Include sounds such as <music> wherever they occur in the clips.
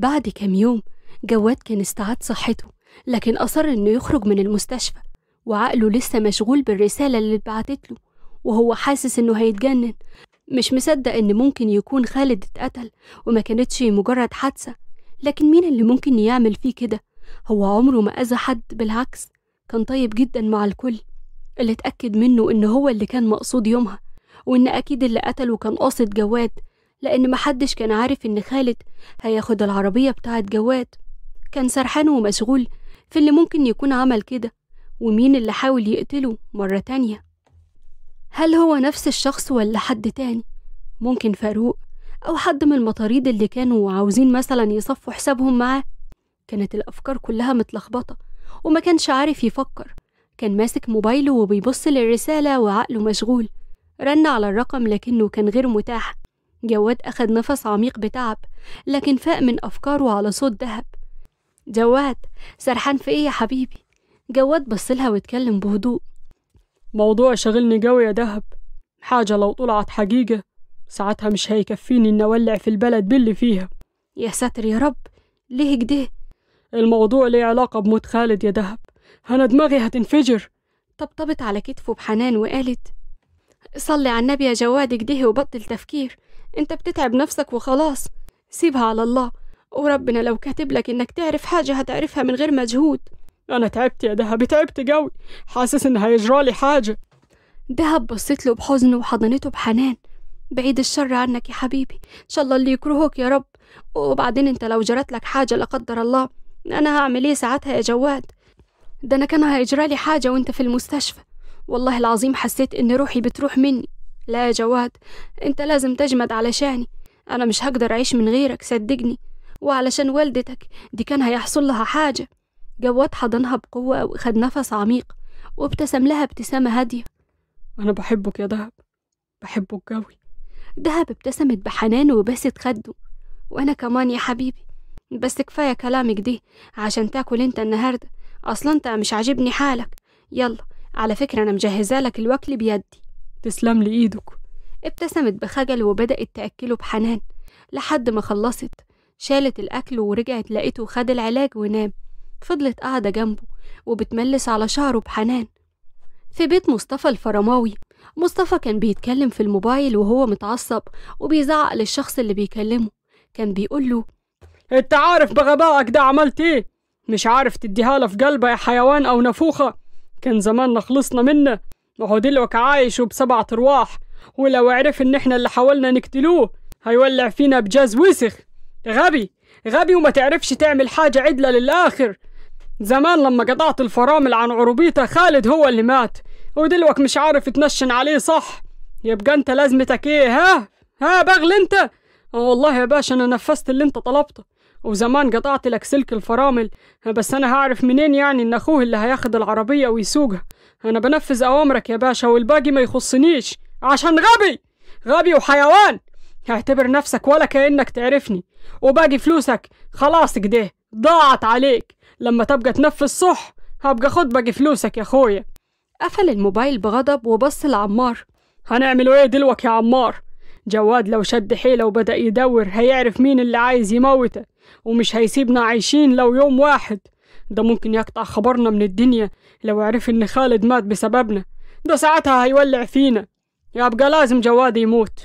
بعد كام يوم جواد كان استعاد صحته لكن أصر إنه يخرج من المستشفى وعقله لسه مشغول بالرسالة اللي اتبعتت له وهو حاسس إنه هيتجنن مش مصدق إن ممكن يكون خالد اتقتل وما كانتش مجرد حادثة لكن مين اللي ممكن يعمل فيه كده هو عمره ما أذى حد بالعكس كان طيب جدا مع الكل اللي اتأكد منه إن هو اللي كان مقصود يومها وإن أكيد اللي قتله كان قاصد جواد لأن محدش كان عارف إن خالد هياخد العربية بتاعة جواد كان سرحان ومشغول في اللي ممكن يكون عمل كده ومين اللي حاول يقتله مرة تانية هل هو نفس الشخص ولا حد تاني ممكن فاروق أو حد من المطاريد اللي كانوا عاوزين مثلا يصفوا حسابهم معاه كانت الأفكار كلها متلخبطة وما كانش عارف يفكر كان ماسك موبايله وبيبص للرسالة وعقله مشغول رن على الرقم لكنه كان غير متاح جواد أخد نفس عميق بتعب لكن فاق من أفكاره على صوت دهب جواد سرحان في إيه يا حبيبي؟ جواد بصلها واتكلم بهدوء موضوع شغلني جوي يا دهب حاجة لو طلعت حقيقة ساعتها مش هيكفيني إن أولع في البلد باللي فيها يا ساتر يا رب ليه كده؟ الموضوع ليه علاقة بموت خالد يا دهب أنا دماغي هتنفجر طبطبت على كتفه بحنان وقالت صلي على النبي يا جواد كده وبطل تفكير انت بتتعب نفسك وخلاص سيبها على الله وربنا لو كاتب لك انك تعرف حاجة هتعرفها من غير مجهود انا تعبت يا دهب تعبت جوي حاسس ان هيجرالي حاجة دهب بصيت له بحزن وحضنته بحنان بعيد الشر عنك يا حبيبي ان شاء الله اللي يكرهك يا رب وبعدين انت لو جرت لك حاجة لا قدر الله انا هعمل ايه ساعتها يا جواد ده انا كان هيجرالي حاجة وانت في المستشفى والله العظيم حسيت ان روحي بتروح مني لا يا جواد انت لازم تجمد علشاني انا مش هقدر اعيش من غيرك صدقني وعلشان والدتك دي كان هيحصل لها حاجة جواد حضنها بقوة وخد نفس عميق وابتسم لها ابتسامة هادية أنا بحبك يا دهب بحبك قوي دهب ابتسمت بحنان وبست خده وأنا كمان يا حبيبي بس كفاية كلامك دي عشان تاكل انت النهاردة أصلا انت مش عاجبني حالك يلا على فكرة أنا مجهزة لك الوكل بيدي تسلم لي إيدك ابتسمت بخجل وبدأت تأكله بحنان لحد ما خلصت شالت الأكل ورجعت لقيته خد العلاج ونام فضلت قاعدة جنبه وبتملس على شعره بحنان في بيت مصطفى الفرماوي مصطفى كان بيتكلم في الموبايل وهو متعصب وبيزعق للشخص اللي بيكلمه كان بيقوله انت عارف بغبائك ده عملت ايه مش عارف تديها في قلبه يا حيوان او نفوخه كان زماننا خلصنا منه هو دلوك عايش وبسبعة أرواح ولو عرف إن إحنا اللي حاولنا نقتلوه هيولع فينا بجاز وسخ غبي غبي وما تعرفش تعمل حاجة عدلة للآخر زمان لما قطعت الفرامل عن عروبيته خالد هو اللي مات ودلوك مش عارف تنشن عليه صح يبقى انت لازمتك ايه ها ها بغل انت اه والله يا باشا انا نفذت اللي انت طلبته وزمان قطعت لك سلك الفرامل بس انا هعرف منين يعني ان اخوه اللي هياخد العربية ويسوقها أنا بنفذ أوامرك يا باشا والباقي ما يخصنيش عشان غبي غبي وحيوان اعتبر نفسك ولا كأنك تعرفني وباقي فلوسك خلاص كده ضاعت عليك لما تبقى تنفذ صح هبقى خد باقي فلوسك يا أخويا قفل الموبايل بغضب وبص لعمار هنعملوا ايه دلوك يا عمار جواد لو شد حيله وبدأ يدور هيعرف مين اللي عايز يموته ومش هيسيبنا عايشين لو يوم واحد ده ممكن يقطع خبرنا من الدنيا لو عرف إن خالد مات بسببنا ده ساعتها هيولع فينا يبقى لازم جواد يموت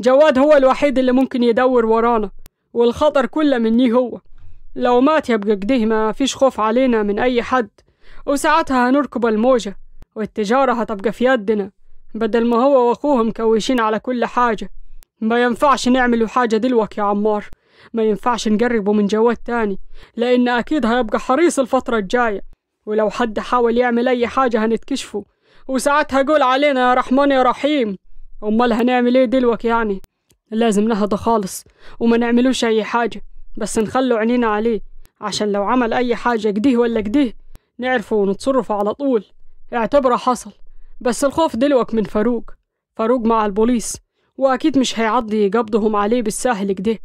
جواد هو الوحيد اللي ممكن يدور ورانا والخطر كله مني هو لو مات يبقى كده ما فيش خوف علينا من أي حد وساعتها هنركب الموجة والتجارة هتبقى في يدنا بدل ما هو وأخوه مكوشين على كل حاجة ما ينفعش نعملوا حاجة دلوقتي يا عمار ما ينفعش نقربه من جواد تاني لأن أكيد هيبقى حريص الفترة الجاية ولو حد حاول يعمل أي حاجة هنتكشفه وساعتها قول علينا يا رحمن يا رحيم أمال هنعمل إيه دلوك يعني لازم نهضى خالص وما نعملوش أي حاجة بس نخلوا عينينا عليه عشان لو عمل أي حاجة كده ولا كده نعرفه ونتصرف على طول اعتبره حصل بس الخوف دلوك من فاروق فاروق مع البوليس وأكيد مش هيعضي قبضهم عليه بالسهل كده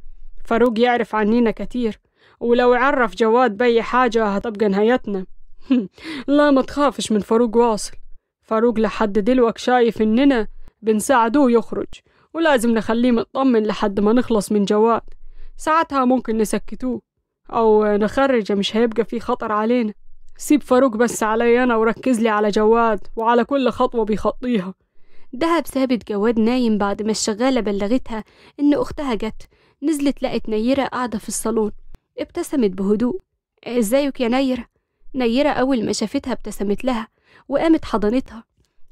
فاروق يعرف عنينا كتير ولو عرف جواد بأي حاجة هتبقى نهايتنا <laughs> لا ما تخافش من فاروق واصل فاروق لحد دلوقتي شايف إننا بنساعدوه يخرج ولازم نخليه مطمن لحد ما نخلص من جواد ساعتها ممكن نسكتوه أو نخرجه مش هيبقى في خطر علينا سيب فاروق بس علي أنا وركز لي على جواد وعلى كل خطوة بيخطيها دهب ثابت جواد نايم بعد ما الشغالة بلغتها إن أختها جت نزلت لقت نيرة قاعدة في الصالون ابتسمت بهدوء ازيك يا نيرة نيرة أول ما شافتها ابتسمت لها وقامت حضنتها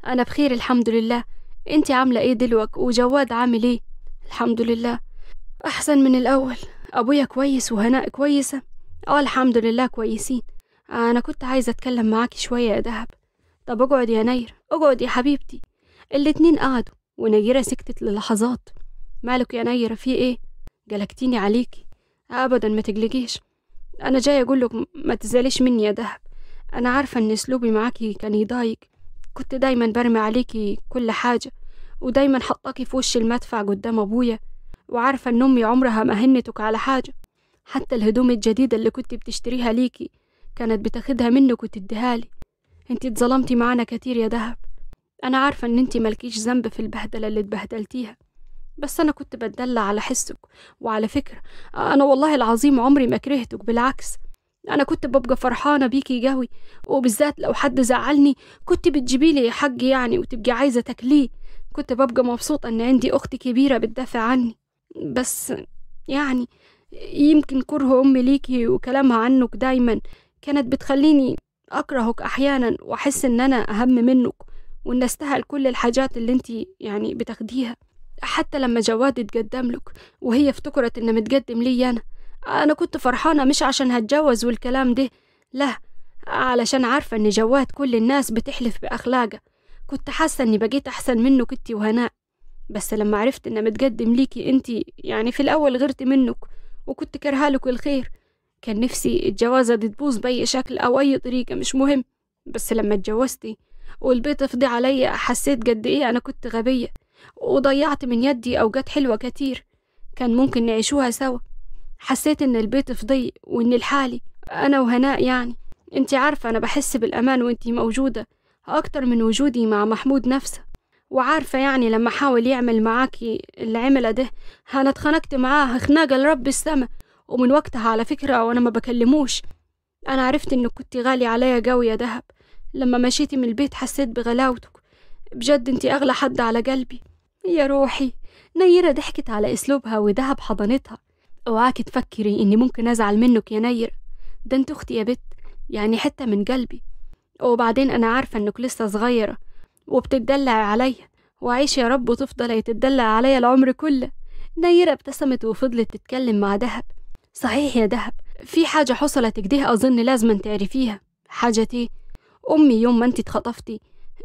أنا بخير الحمد لله انت عاملة ايه دلوقتي وجواد عامل ايه الحمد لله أحسن من الأول أبويا كويس وهناء كويسة اه الحمد لله كويسين أنا كنت عايزة أتكلم معاكي شوية يا دهب طب اقعد يا نير اقعد يا حبيبتي الاتنين قعدوا ونيرة سكتت للحظات مالك يا نيرة في ايه قلقتيني عليكي أبدا ما تجلجيش أنا جاي أقولك ما تزعليش مني يا دهب أنا عارفة إن أسلوبي معاكي كان يضايق كنت دايما برمي عليكي كل حاجة ودايما حطاكي في وش المدفع قدام أبويا وعارفة إن أمي عمرها ما هنتك على حاجة حتى الهدوم الجديدة اللي كنت بتشتريها ليكي كانت بتاخدها منك وتديها لي انت اتظلمتي معانا كتير يا دهب أنا عارفة إن انتي مالكيش ذنب في البهدلة اللي اتبهدلتيها بس أنا كنت بتدلع على حسك وعلى فكرة أنا والله العظيم عمري ما كرهتك بالعكس أنا كنت ببقى فرحانة بيكي جوي وبالذات لو حد زعلني كنت بتجيبيلي يا حج يعني وتبقي عايزة تاكليه كنت ببقى مبسوطة إن عندي أخت كبيرة بتدافع عني بس يعني يمكن كره أمي ليكي وكلامها عنك دايما كانت بتخليني أكرهك أحيانا وأحس إن أنا أهم منك وإن أستاهل كل الحاجات اللي أنتي يعني بتاخديها حتى لما جواد اتقدم لك وهي افتكرت إنه متقدم لي أنا أنا كنت فرحانة مش عشان هتجوز والكلام ده لا علشان عارفة إن جواد كل الناس بتحلف بأخلاقه كنت حاسة إني بقيت أحسن منك إنتي وهناء بس لما عرفت إنه متقدم ليكي إنتي يعني في الأول غرت منك وكنت كرهالك الخير كان نفسي الجوازة دي تبوظ بأي شكل أو أي طريقة مش مهم بس لما اتجوزتي والبيت فضي عليا حسيت قد إيه أنا كنت غبية وضيعت من يدي أوقات حلوة كتير كان ممكن نعيشوها سوا حسيت إن البيت ضيق وإن لحالي أنا وهناء يعني أنت عارفة أنا بحس بالأمان وأنتي موجودة أكتر من وجودي مع محمود نفسه وعارفة يعني لما حاول يعمل معاكي اللي عمله ده أنا اتخنقت معاه خناقة لرب السما ومن وقتها على فكرة وأنا ما بكلموش أنا عرفت إنك كنت غالي عليا قوي يا دهب لما مشيتي من البيت حسيت بغلاوتك بجد انتي أغلى حد على قلبي يا روحي نيرة ضحكت على أسلوبها ودهب حضنتها اوعاكي تفكري إني ممكن أزعل منك يا نيرة ده انت أختي يا بت يعني حتة من قلبي وبعدين أنا عارفة إنك لسه صغيرة وبتتدلع عليا وعيش يا رب وتفضل يتدلع عليا العمر كله نيرة ابتسمت وفضلت تتكلم مع دهب صحيح يا دهب في حاجة حصلت كده أظن لازم تعرفيها حاجة أمي يوم ما انت اتخطفتي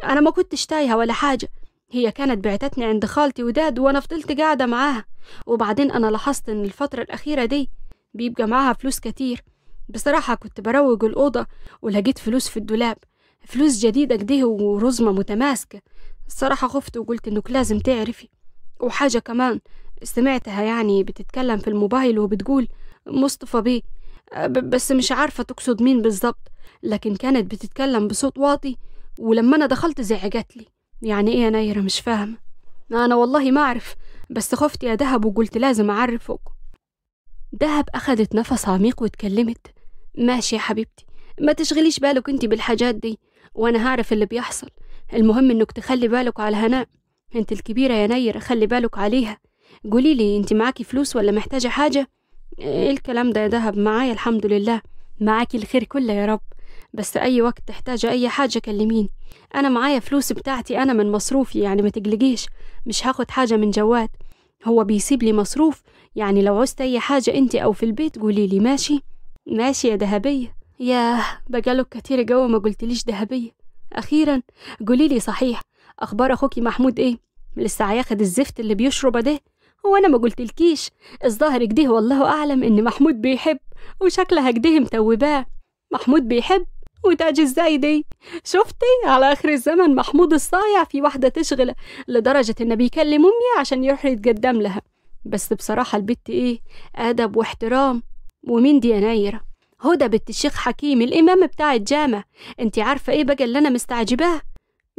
أنا ما كنتش تايهة ولا حاجة هي كانت بعتتني عند خالتي وداد وأنا فضلت قاعدة معاها وبعدين أنا لاحظت إن الفترة الأخيرة دي بيبقى معاها فلوس كتير بصراحة كنت بروج الأوضة ولقيت فلوس في الدولاب فلوس جديدة كده ورزمة متماسكة الصراحة خفت وقلت إنك لازم تعرفي وحاجة كمان سمعتها يعني بتتكلم في الموبايل وبتقول مصطفى بيه بس مش عارفة تقصد مين بالظبط لكن كانت بتتكلم بصوت واطي ولما أنا دخلت زعجت لي يعني إيه يا نيرة مش فاهمة أنا والله ما أعرف بس خفت يا دهب وقلت لازم اعرفك دهب أخدت نفس عميق واتكلمت ماشي يا حبيبتي ما تشغليش بالك انت بالحاجات دي وأنا هعرف اللي بيحصل المهم إنك تخلي بالك على هناء انت الكبيرة يا نيرة خلي بالك عليها لي انت معاكي فلوس ولا محتاجة حاجة ايه الكلام ده يا دهب معايا الحمد لله معاكي الخير كله يا رب بس أي وقت تحتاجي أي حاجة كلميني أنا معايا فلوس بتاعتي أنا من مصروفي يعني ما تقلقيش مش هاخد حاجة من جواد هو بيسيب لي مصروف يعني لو عوزت أي حاجة أنت أو في البيت قولي لي ماشي ماشي يا ذهبية ياه بقالك كتير جوا ما ليش ذهبية أخيرا قولي لي صحيح أخبار أخوكي محمود إيه لسه هياخد الزفت اللي بيشربه ده هو أنا ما لكيش الظاهر كده والله أعلم إن محمود بيحب وشكلها كده متوباه محمود بيحب وتاج ازاي دي إيه؟ شفتي على آخر الزمن محمود الصايع في واحدة تشغله لدرجة إن بيكلم أمي عشان يروح يتقدم لها بس بصراحة البت إيه أدب واحترام ومين دي نايرة؟ هدى بنت الشيخ حكيم الإمام بتاع الجامع انت عارفة إيه بقى اللي أنا مستعجباه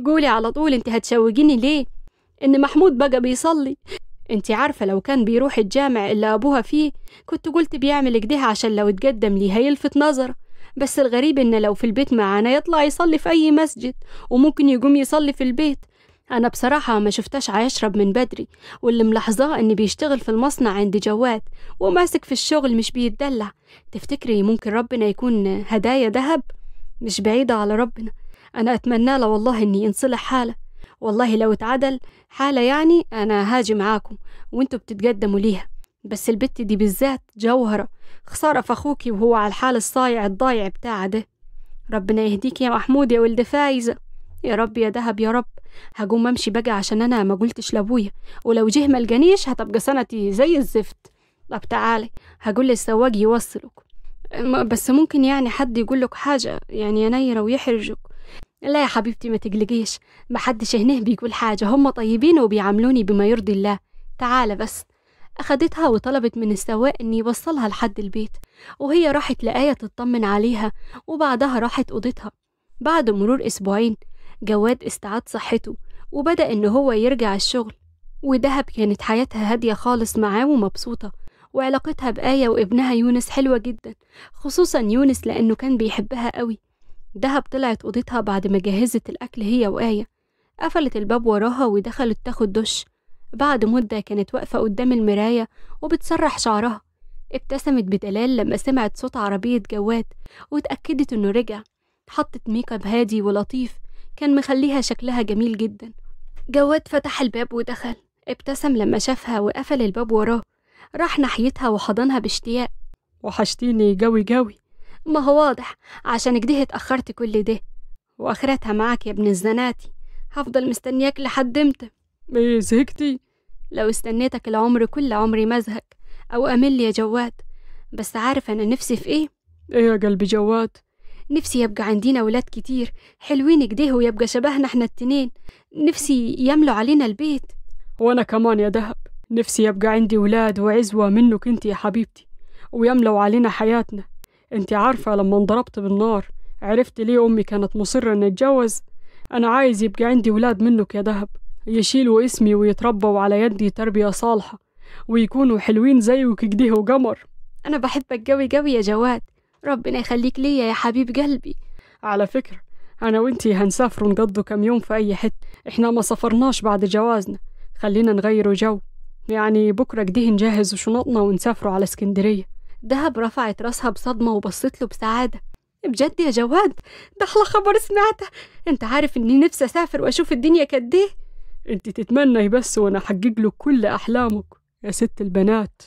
قولي على طول انت هتشوجيني ليه إن محمود بقى بيصلي انت عارفة لو كان بيروح الجامع اللي أبوها فيه كنت قلت بيعمل كده عشان لو اتقدم لي هيلفت نظره بس الغريب إن لو في البيت معانا يطلع يصلي في أي مسجد وممكن يقوم يصلي في البيت أنا بصراحة ما شفتاش عايشرب من بدري واللي ملاحظاه إن بيشتغل في المصنع عند جواد وماسك في الشغل مش بيتدلع تفتكري ممكن ربنا يكون هدايا ذهب؟ مش بعيدة على ربنا أنا أتمنى له والله إني ينصلح حالة والله لو اتعدل حالة يعني أنا هاجي معاكم وانتوا بتتقدموا ليها بس البت دي بالذات جوهرة خسارة فخوكي وهو على الحال الصايع الضايع بتاعه ده ربنا يهديك يا محمود يا ولد فايزة يا رب يا دهب يا رب هقوم امشي بقى عشان انا ما قلتش لابويا ولو جه ما الجنيش هتبقى سنتي زي الزفت طب تعالي هقول للسواق يوصلك بس ممكن يعني حد يقول لك حاجة يعني ينير ويحرجك لا يا حبيبتي ما تقلقيش محدش هنا بيقول حاجة هم طيبين وبيعاملوني بما يرضي الله تعالى بس أخدتها وطلبت من السواق إن يوصلها لحد البيت وهي راحت لآية تطمن عليها وبعدها راحت أوضتها بعد مرور أسبوعين جواد استعاد صحته وبدأ إن هو يرجع الشغل ودهب كانت حياتها هادية خالص معاه ومبسوطة وعلاقتها بآية وابنها يونس حلوة جدا خصوصا يونس لأنه كان بيحبها قوي دهب طلعت أوضتها بعد ما جهزت الأكل هي وآية قفلت الباب وراها ودخلت تاخد دش بعد مدة كانت واقفة قدام المراية وبتسرح شعرها ابتسمت بدلال لما سمعت صوت عربية جواد واتأكدت إنه رجع حطت ميك اب هادي ولطيف كان مخليها شكلها جميل جدا جواد فتح الباب ودخل ابتسم لما شافها وقفل الباب وراه راح ناحيتها وحضنها باشتياق وحشتيني جوي جوي ما هو واضح عشان كده اتأخرت كل ده وآخرتها معاك يا ابن الزناتي هفضل مستنياك لحد امتى ايه زهقتي لو استنيتك العمر كل عمري ما او امل يا جواد بس عارف انا نفسي في ايه ايه يا قلبي جواد نفسي يبقى عندنا ولاد كتير حلوين كده ويبقى شبهنا احنا التنين نفسي يملوا علينا البيت وانا كمان يا دهب نفسي يبقى عندي ولاد وعزوة منك انت يا حبيبتي ويملوا علينا حياتنا انت عارفة لما انضربت بالنار عرفت ليه امي كانت مصرة ان اتجوز انا عايز يبقى عندي ولاد منك يا دهب يشيلوا اسمي ويتربوا على يدي تربية صالحة ويكونوا حلوين زي كجديه وجمر أنا بحبك جوي جوي يا جواد ربنا يخليك ليا يا حبيب قلبي على فكرة أنا وإنتي هنسافروا نقضوا كام يوم في أي حتة إحنا ما سافرناش بعد جوازنا خلينا نغيروا جو يعني بكرة كده نجهز شنطنا ونسافروا على اسكندرية دهب رفعت راسها بصدمة وبصت له بسعادة بجد يا جواد ده أحلى خبر سمعته أنت عارف إني نفسي أسافر وأشوف الدنيا كده انت تتمني بس وانا احقق له كل احلامك يا ست البنات